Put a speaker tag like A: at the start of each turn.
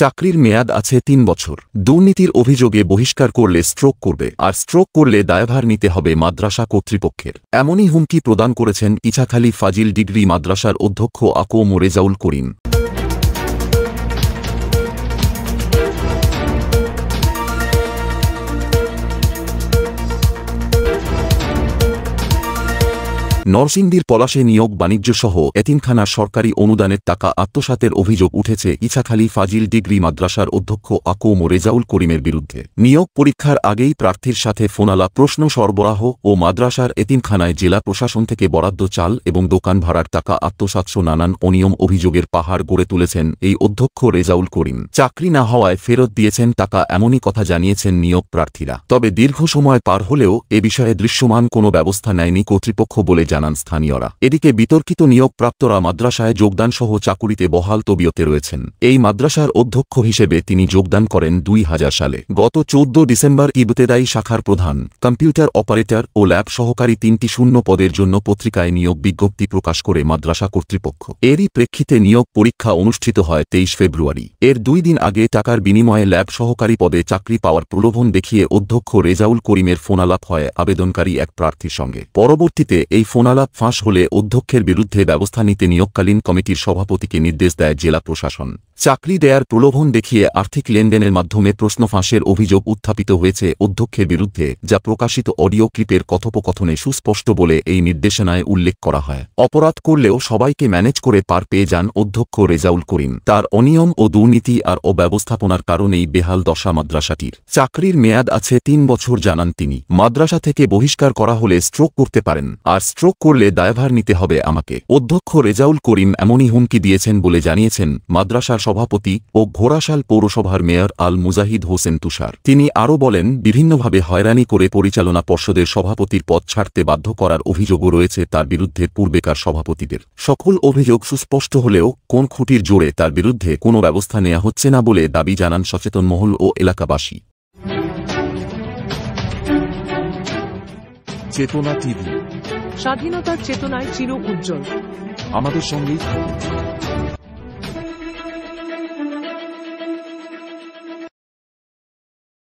A: চাকরির মেয়াদ আছে তিন বছর দুর্নীতির অভিযোগে বহিষ্কার করলে স্ট্রোক করবে আর স্ট্রোক করলে দায়ভার নিতে হবে মাদ্রাসা কর্তৃপক্ষের এমনই হুমকি প্রদান করেছেন ইছাখালী ফাজিল ডিগ্রি মাদ্রাসার অধ্যক্ষ আকো মোরেজাউল করিম নরসিংদীর পলাশে নিয়োগ বাণিজ্যসহ এতিমখানা সরকারি অনুদানের টাকা আত্মসাতের অভিযোগ উঠেছে ইছাখালী ফাজিল ডিগ্রি মাদ্রাসার অধ্যক্ষ ও রেজাউল করিমের বিরুদ্ধে নিয়োগ পরীক্ষার আগেই প্রার্থীর সাথে ফোনালা প্রশ্ন সরবরাহ ও মাদ্রাসার এতিমখানায় জেলা প্রশাসন থেকে বরাদ্দ চাল এবং দোকান ভাড়ার টাকা আত্মসাতশো নানান অনিয়ম অভিযোগের পাহাড় গড়ে তুলেছেন এই অধ্যক্ষ রেজাউল করিম চাকরি না হওয়ায় ফেরত দিয়েছেন টাকা এমনই কথা জানিয়েছেন নিয়োগ প্রার্থীরা তবে দীর্ঘ সময় পার হলেও এ বিষয়ে দৃশ্যমান কোনো ব্যবস্থা নেয়নি কর্তৃপক্ষ বলে জানান স্থানীয়রা এদিকে বিতর্কিত নিয়োগপ্রাপ্তরা মাদ্রাসায় যোগদানসহ চাকুরিতে বহাল তবিয়তে রয়েছেন এই মাদ্রাসার অধ্যক্ষ হিসেবে তিনি যোগদান করেন দুই সালে গত চৌদ্দ ডিসেম্বর ইবতেদায়ী শাখার প্রধান কম্পিউটার অপারেটর ও ল্যাব সহকারী তিনটি শূন্য পদের জন্য পত্রিকায় নিয়োগ বিজ্ঞপ্তি প্রকাশ করে মাদ্রাসা কর্তৃপক্ষ এরই প্রেক্ষিতে নিয়োগ পরীক্ষা অনুষ্ঠিত হয় তেইশ ফেব্রুয়ারি এর দুই দিন আগে টাকার বিনিময়ে ল্যাব সহকারী পদে চাকরি পাওয়ার প্রলোভন দেখিয়ে অধ্যক্ষ রেজাউল করিমের ফোনালাপ হয় আবেদনকারী এক প্রার্থীর সঙ্গে পরবর্তীতে এই ফোন ফোনালাপ ফাঁস হলে অধ্যক্ষের বিরুদ্ধে ব্যবস্থা নিতে নিয়োগকালীন কমিটির সভাপতিকে নির্দেশ দেয় জেলা প্রশাসন চাকরি দেয়ার প্রলোভন দেখিয়ে আর্থিক লেনদেনের মাধ্যমে প্রশ্ন ফাঁসের অভিযোগ উত্থাপিত হয়েছে অধ্যক্ষের বিরুদ্ধে যা প্রকাশিত অডিও ক্লিপের কথোপকথনে সুস্পষ্ট বলে এই নির্দেশনায় উল্লেখ করা হয় অপরাধ করলেও সবাইকে ম্যানেজ করে পার পেয়ে যান অধ্যক্ষ রেজাউল করিম তার অনিয়ম ও দুর্নীতি আর অব্যবস্থাপনার কারণেই বেহাল দশা মাদ্রাসাটির চাকরির মেয়াদ আছে তিন বছর জানান তিনি মাদ্রাসা থেকে বহিষ্কার করা হলে স্ট্রোক করতে পারেন আর স্ট্রোক করলে দায়ভার নিতে হবে আমাকে অধ্যক্ষ রেজাউল করিম এমনই হুমকি দিয়েছেন বলে জানিয়েছেন মাদ্রাসার সভাপতি ও ঘোড়াশাল পৌরসভার মেয়র আল মুজাহিদ হোসেন তুষার তিনি আরও বলেন বিভিন্নভাবে হয়রানি করে পরিচালনা পর্ষদের সভাপতির পদ ছাড়তে বাধ্য করার অভিযোগও রয়েছে তার বিরুদ্ধে পূর্বেকার সভাপতিদের সকল অভিযোগ সুস্পষ্ট হলেও কোন খুঁটির জোরে তার বিরুদ্ধে কোনো ব্যবস্থা নেওয়া হচ্ছে না বলে দাবি জানান সচেতন মহল ও এলাকাবাসী চেতনা টিভি স্বাধীনতার চেতনায় চির উজ্জ্বল আমাদের সঙ্গেই